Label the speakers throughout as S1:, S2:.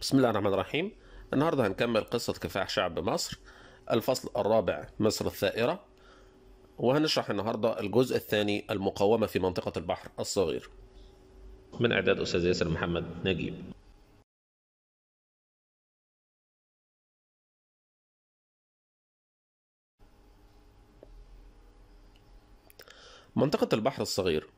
S1: بسم الله الرحمن الرحيم النهارده هنكمل قصة كفاح شعب مصر الفصل الرابع مصر الثائرة وهنشرح النهارده الجزء الثاني المقاومة في منطقة البحر الصغير من إعداد أستاذ ياسر محمد نجيب منطقة البحر الصغير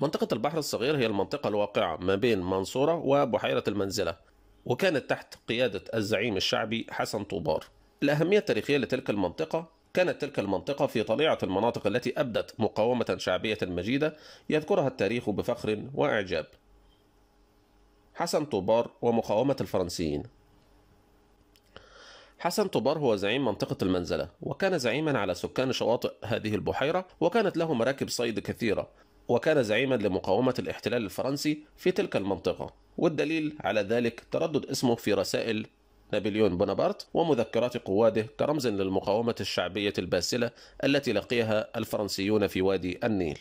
S1: منطقة البحر الصغير هي المنطقة الواقعة ما بين منصورة وبحيرة المنزلة وكانت تحت قيادة الزعيم الشعبي حسن طوبار الأهمية التاريخية لتلك المنطقة كانت تلك المنطقة في طليعة المناطق التي أبدت مقاومة شعبية مجيدة يذكرها التاريخ بفخر وإعجاب. حسن طوبار ومقاومة الفرنسيين حسن طوبار هو زعيم منطقة المنزلة، وكان زعيما على سكان شواطئ هذه البحيرة، وكانت له مراكب صيد كثيرة، وكان زعيما لمقاومة الاحتلال الفرنسي في تلك المنطقة والدليل على ذلك تردد اسمه في رسائل نابليون بونابرت ومذكرات قواده كرمز للمقاومة الشعبية الباسلة التي لقيها الفرنسيون في وادي النيل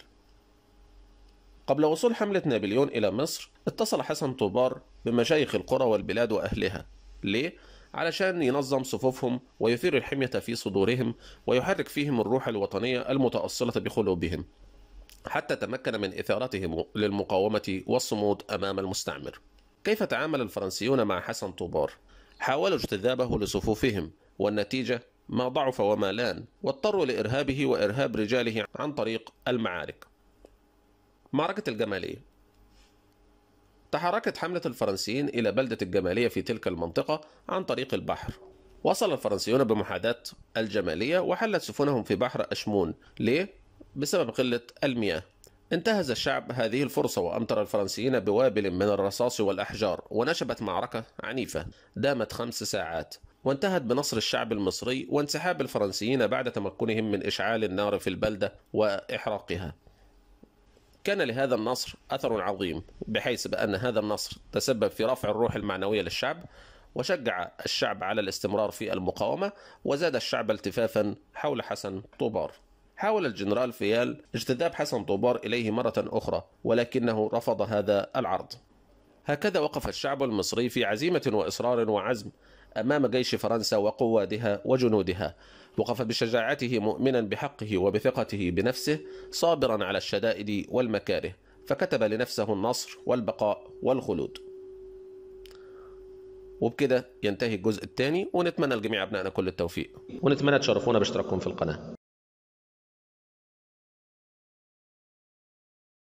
S1: قبل وصول حملة نابليون إلى مصر اتصل حسن طوبار بمشايخ القرى والبلاد وأهلها ليه؟ علشان ينظم صفوفهم ويثير الحمية في صدورهم ويحرك فيهم الروح الوطنية المتأصلة بقلوبهم حتى تمكن من إثارتهم للمقاومة والصمود أمام المستعمر كيف تعامل الفرنسيون مع حسن طوبار؟ حاولوا اجتذابه لصفوفهم والنتيجة ما ضعف وما لان واضطروا لإرهابه وإرهاب رجاله عن طريق المعارك معركة الجمالية تحركت حملة الفرنسيين إلى بلدة الجمالية في تلك المنطقة عن طريق البحر وصل الفرنسيون بمحاذاة الجمالية وحلت سفنهم في بحر أشمون ليه؟ بسبب قلة المياه انتهز الشعب هذه الفرصة وأمطر الفرنسيين بوابل من الرصاص والأحجار ونشبت معركة عنيفة دامت خمس ساعات وانتهت بنصر الشعب المصري وانسحاب الفرنسيين بعد تمكنهم من إشعال النار في البلدة وإحراقها كان لهذا النصر أثر عظيم بحيث بأن هذا النصر تسبب في رفع الروح المعنوية للشعب وشجع الشعب على الاستمرار في المقاومة وزاد الشعب التفافا حول حسن طوبار حاول الجنرال فيال اجتذاب حسن طوبار إليه مرة أخرى ولكنه رفض هذا العرض هكذا وقف الشعب المصري في عزيمة وإصرار وعزم أمام جيش فرنسا وقوادها وجنودها وقف بشجاعته مؤمنا بحقه وبثقته بنفسه صابرا على الشدائد والمكاره فكتب لنفسه النصر والبقاء والخلود وبكده ينتهي الجزء الثاني ونتمنى لجميع أبنائنا كل التوفيق ونتمنى تشرفونا باشتراككم في القناة